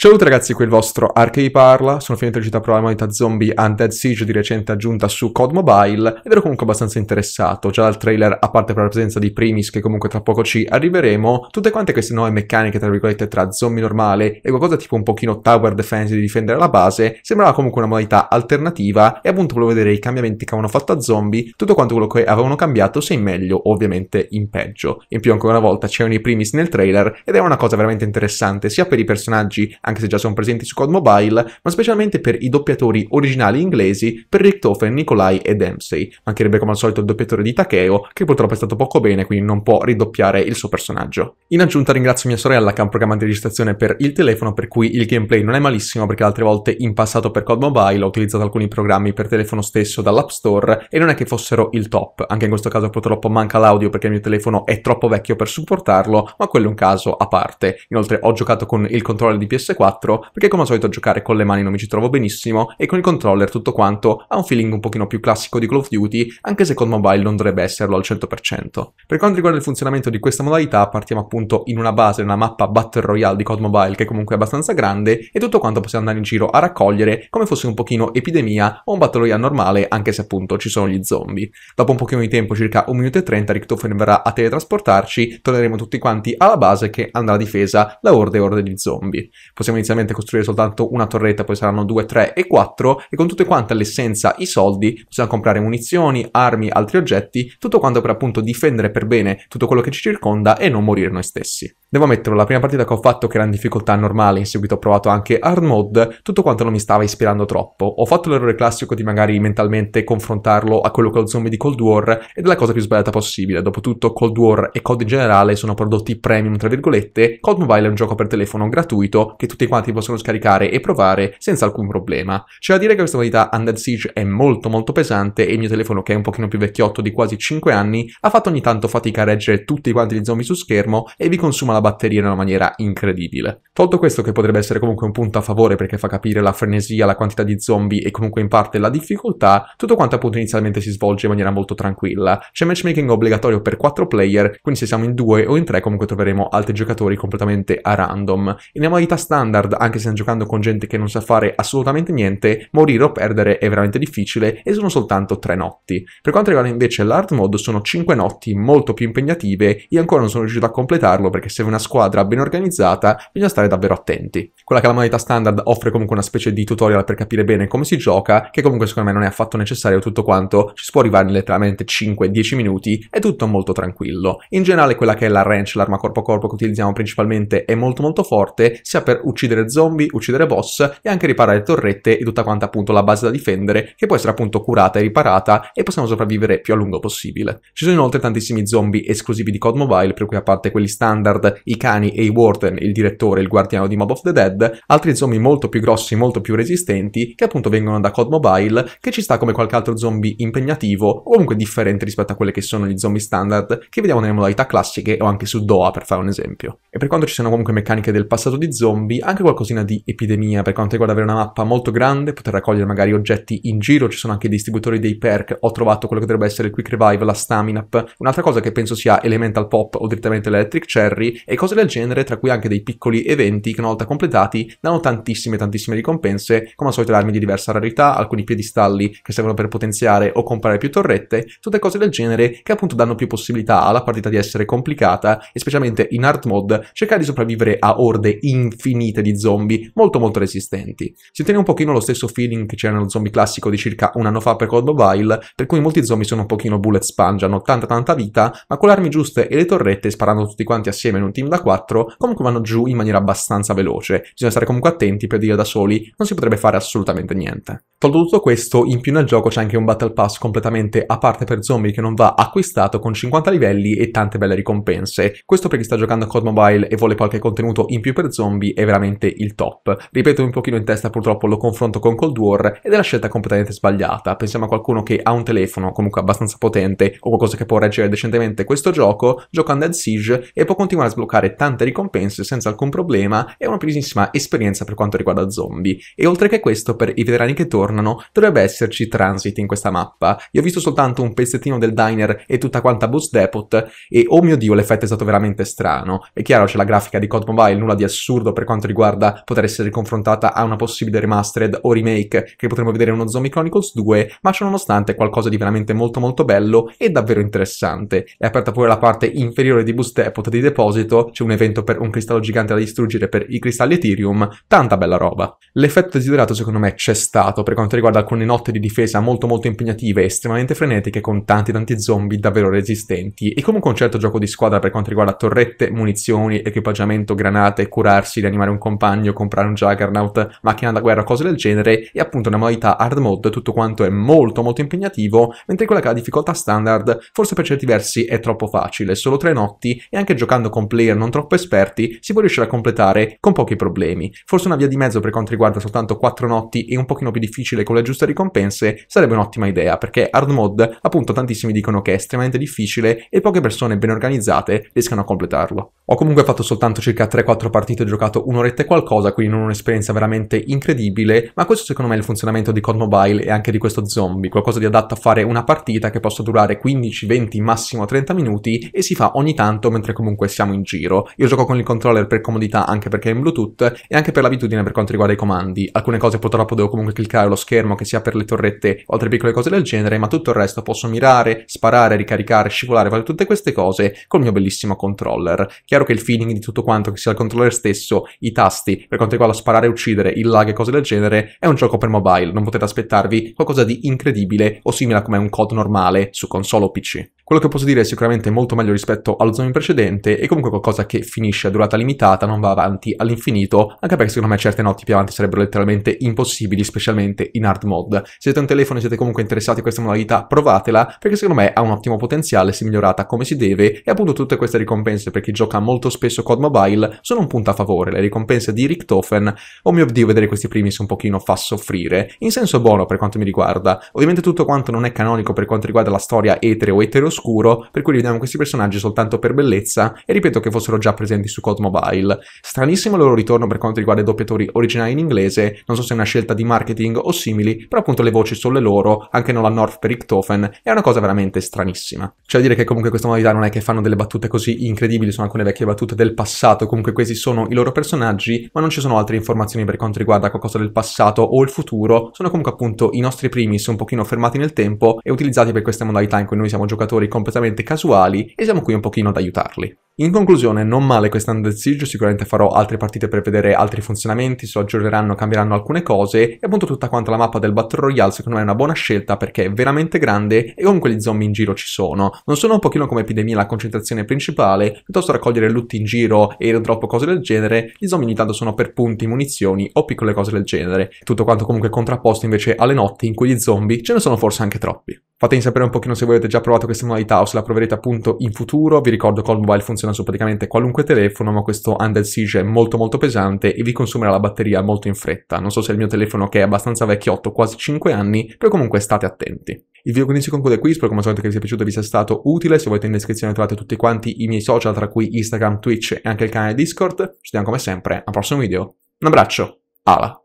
Salute ragazzi, qui il vostro Archei parla, sono finito di recitare probabilmente Zombie Undead Siege di recente aggiunta su COD Mobile ed ero comunque abbastanza interessato, già dal trailer a parte per la presenza di Primis che comunque tra poco ci arriveremo, tutte quante queste nuove meccaniche tra virgolette tra zombie normale e qualcosa tipo un pochino tower defense di difendere la base, sembrava comunque una modalità alternativa e appunto volevo vedere i cambiamenti che avevano fatto a zombie, tutto quanto quello che avevano cambiato se in meglio ovviamente in peggio. In più ancora una volta c'erano i Primis nel trailer ed è una cosa veramente interessante sia per i personaggi anche se già sono presenti su COD Mobile, ma specialmente per i doppiatori originali inglesi per Richtofen, Nikolai e Dempsey. Mancherebbe come al solito il doppiatore di Takeo, che purtroppo è stato poco bene, quindi non può ridoppiare il suo personaggio. In aggiunta ringrazio mia sorella che ha un programma di registrazione per il telefono, per cui il gameplay non è malissimo perché altre volte in passato per COD Mobile ho utilizzato alcuni programmi per telefono stesso dall'App Store e non è che fossero il top. Anche in questo caso purtroppo manca l'audio perché il mio telefono è troppo vecchio per supportarlo, ma quello è un caso a parte. Inoltre ho giocato con il controller di PS4 4 perché come al solito giocare con le mani non mi ci trovo benissimo e con il controller tutto quanto ha un feeling un pochino più classico di Call of Duty anche se con mobile non dovrebbe esserlo al 100%. Per quanto riguarda il funzionamento di questa modalità partiamo appunto in una base, nella mappa Battle Royale di COD Mobile che comunque è abbastanza grande e tutto quanto possiamo andare in giro a raccogliere come fosse un pochino epidemia o un Battle Royale normale anche se appunto ci sono gli zombie. Dopo un pochino di tempo, circa 1 minuto e 30, Richtofen verrà a teletrasportarci, torneremo tutti quanti alla base che andrà difesa da orde e orde di zombie. Possiamo possiamo inizialmente costruire soltanto una torretta, poi saranno 2, 3 e 4 e con tutte quante l'essenza, i soldi, possiamo comprare munizioni, armi, altri oggetti, tutto quanto per appunto difendere per bene tutto quello che ci circonda e non morire noi stessi. Devo ammetterlo, la prima partita che ho fatto che era in difficoltà normale, in seguito ho provato anche hard mode, tutto quanto non mi stava ispirando troppo. Ho fatto l'errore classico di magari mentalmente confrontarlo a quello che è lo zombie di Cold War ed è la cosa più sbagliata possibile. Dopotutto Cold War e COD in generale sono prodotti premium tra virgolette, COD Mobile è un gioco per telefono gratuito che tutti quanti possono scaricare e provare senza alcun problema. C'è da dire che questa modalità Undead Siege è molto molto pesante e il mio telefono che è un pochino più vecchiotto di quasi 5 anni ha fatto ogni tanto fatica a reggere tutti quanti gli zombie su schermo e vi consuma la la batteria in una maniera incredibile. Tolto questo che potrebbe essere comunque un punto a favore perché fa capire la frenesia, la quantità di zombie e comunque in parte la difficoltà, tutto quanto appunto inizialmente si svolge in maniera molto tranquilla. C'è matchmaking obbligatorio per 4 player, quindi se siamo in 2 o in 3 comunque troveremo altri giocatori completamente a random. In una modalità standard, anche se stiamo giocando con gente che non sa fare assolutamente niente, morire o perdere è veramente difficile e sono soltanto 3 notti. Per quanto riguarda invece l'hard mode sono 5 notti molto più impegnative, e ancora non sono riuscito a completarlo perché se una squadra ben organizzata bisogna stare davvero attenti. Quella che la modalità standard offre comunque una specie di tutorial per capire bene come si gioca, che comunque secondo me non è affatto necessario tutto quanto, ci si può arrivare in letteralmente 5-10 minuti, è tutto molto tranquillo. In generale quella che è la wrench, l'arma corpo a corpo che utilizziamo principalmente è molto molto forte, sia per uccidere zombie, uccidere boss e anche riparare torrette e tutta quanta appunto la base da difendere, che può essere appunto curata e riparata e possiamo sopravvivere più a lungo possibile. Ci sono inoltre tantissimi zombie esclusivi di COD Mobile, per cui a parte quelli standard i cani e i Warden, il direttore, il guardiano di Mob of the Dead, altri zombie molto più grossi, molto più resistenti, che appunto vengono da COD Mobile, che ci sta come qualche altro zombie impegnativo o comunque differente rispetto a quelli che sono gli zombie standard che vediamo nelle modalità classiche o anche su Doha per fare un esempio. E per quanto ci siano comunque meccaniche del passato di zombie, anche qualcosina di epidemia per quanto riguarda avere una mappa molto grande, poter raccogliere magari oggetti in giro, ci sono anche i distributori dei perk, ho trovato quello che dovrebbe essere il Quick Revive, la Stamina Up, un'altra cosa che penso sia Elemental Pop o direttamente l'Electric Cherry e cose del genere, tra cui anche dei piccoli eventi che una volta completati danno tantissime tantissime ricompense, come al solito le armi di diversa rarità, alcuni piedistalli che servono per potenziare o comprare più torrette, tutte cose del genere che appunto danno più possibilità alla partita di essere complicata e specialmente in hard mode cercare di sopravvivere a orde infinite di zombie molto molto resistenti. Si ottiene un pochino lo stesso feeling che c'era nello zombie classico di circa un anno fa per Cold Mobile, per cui molti zombie sono un pochino bullet sponge, hanno tanta tanta vita, ma con le armi giuste e le torrette sparando tutti quanti assieme in un team da 4 comunque vanno giù in maniera abbastanza veloce. Bisogna stare comunque attenti per dire da soli non si potrebbe fare assolutamente niente. Tolto tutto questo, in più nel gioco c'è anche un Battle Pass completamente a parte per zombie che non va acquistato con 50 livelli e tante belle ricompense. Questo per chi sta giocando a COD Mobile e vuole qualche contenuto in più per zombie è veramente il top. Ripeto un pochino in testa purtroppo lo confronto con Cold War ed è la scelta completamente sbagliata. Pensiamo a qualcuno che ha un telefono comunque abbastanza potente o qualcosa che può reggere decentemente questo gioco, gioca a Dead Siege e può continuare a sbloccare tante ricompense senza alcun problema e una bellissima esperienza per quanto riguarda zombie. E oltre che questo per i veterani che tornano tornano, dovrebbe esserci transit in questa mappa. Io ho visto soltanto un pezzettino del diner e tutta quanta bus depot e oh mio dio l'effetto è stato veramente strano. È chiaro c'è la grafica di COD Mobile, nulla di assurdo per quanto riguarda poter essere confrontata a una possibile remastered o remake che potremmo vedere in uno Zombie Chronicles 2, ma ciononostante è qualcosa di veramente molto molto bello e davvero interessante. È aperta pure la parte inferiore di bus depot di deposito, c'è un evento per un cristallo gigante da distruggere per i cristalli Ethereum, tanta bella roba. L'effetto desiderato secondo me c'è stato per quanto riguarda alcune notte di difesa molto molto impegnative, estremamente frenetiche, con tanti tanti zombie davvero resistenti, e comunque un certo gioco di squadra per quanto riguarda torrette, munizioni, equipaggiamento, granate, curarsi, rianimare un compagno, comprare un juggernaut, macchina da guerra, cose del genere, e appunto una modalità hard mode, tutto quanto è molto molto impegnativo, mentre quella che ha difficoltà standard, forse per certi versi è troppo facile, solo tre notti, e anche giocando con player non troppo esperti, si può riuscire a completare con pochi problemi. Forse una via di mezzo per quanto riguarda soltanto quattro notti e un pochino più difficile difficile con le giuste ricompense sarebbe un'ottima idea, perché hard mode, appunto, tantissimi dicono che è estremamente difficile e poche persone ben organizzate riescano a completarlo. Ho comunque fatto soltanto circa 3-4 partite, ho giocato un'oretta e qualcosa, quindi non un'esperienza veramente incredibile, ma questo secondo me è il funzionamento di COD Mobile e anche di questo zombie, qualcosa di adatto a fare una partita che possa durare 15, 20, massimo 30 minuti e si fa ogni tanto mentre comunque siamo in giro. Io gioco con il controller per comodità anche perché è in Bluetooth e anche per l'abitudine per quanto riguarda i comandi. Alcune cose purtroppo devo comunque cliccare lo schermo, che sia per le torrette o altre piccole cose del genere, ma tutto il resto posso mirare, sparare, ricaricare, scivolare, fare tutte queste cose col mio bellissimo controller. Chiaro che il feeling di tutto quanto, che sia il controller stesso, i tasti, per quanto riguarda sparare uccidere, il lag e cose del genere, è un gioco per mobile, non potete aspettarvi qualcosa di incredibile o simile a come un COD normale su console o PC. Quello che posso dire è sicuramente molto meglio rispetto allo zombie precedente e comunque qualcosa che finisce a durata limitata, non va avanti all'infinito, anche perché secondo me certe notti più avanti sarebbero letteralmente impossibili, specialmente in hard mode. Se siete un telefono e siete comunque interessati a questa modalità, provatela, perché secondo me ha un ottimo potenziale se migliorata come si deve e appunto tutte queste ricompense per chi gioca molto spesso COD Mobile sono un punto a favore. Le ricompense di Richtofen, oh mio dio, vedere questi primi si un pochino fa soffrire, in senso buono per quanto mi riguarda. Ovviamente tutto quanto non è canonico per quanto riguarda la storia etereo o etereo oscuro, per cui vediamo questi personaggi soltanto per bellezza e ripeto che fossero già presenti su Cold Mobile. Stranissimo il loro ritorno per quanto riguarda i doppiatori originali in inglese, non so se è una scelta di marketing o simili, però appunto le voci sono le loro, anche non la North per Richtofen, è una cosa veramente stranissima. Cioè dire che comunque questa modalità non è che fanno delle battute così incredibili, sono alcune vecchie battute del passato, comunque questi sono i loro personaggi, ma non ci sono altre informazioni per quanto riguarda qualcosa del passato o il futuro, sono comunque appunto i nostri primis un pochino fermati nel tempo e utilizzati per queste modalità in cui noi siamo giocatori errori completamente casuali e siamo qui un pochino ad aiutarli. In conclusione, non male quest'anno del Siege, sicuramente farò altre partite per vedere altri funzionamenti, se aggiorneranno, cambieranno alcune cose, e appunto tutta quanta la mappa del Battle Royale secondo me è una buona scelta perché è veramente grande e comunque gli zombie in giro ci sono. Non sono un pochino come epidemia la concentrazione principale, piuttosto raccogliere loot in giro e airdrop cose del genere, gli zombie ogni tanto sono per punti, munizioni o piccole cose del genere. Tutto quanto comunque contrapposto invece alle notti in cui gli zombie ce ne sono forse anche troppi. Fatemi sapere un pochino se voi avete già provato questa modalità o se la proverete appunto in futuro. Vi ricordo che All Mobile funziona su praticamente qualunque telefono, ma questo Under Siege è molto molto pesante e vi consumerà la batteria molto in fretta. Non so se il mio telefono che è abbastanza vecchiotto, quasi 5 anni, però comunque state attenti. Il video quindi si conclude qui, spero come al solito che vi sia piaciuto e vi sia stato utile, se volete in descrizione trovate tutti quanti i miei social, tra cui Instagram, Twitch e anche il canale Discord. Ci vediamo come sempre al prossimo video. Un abbraccio, ala!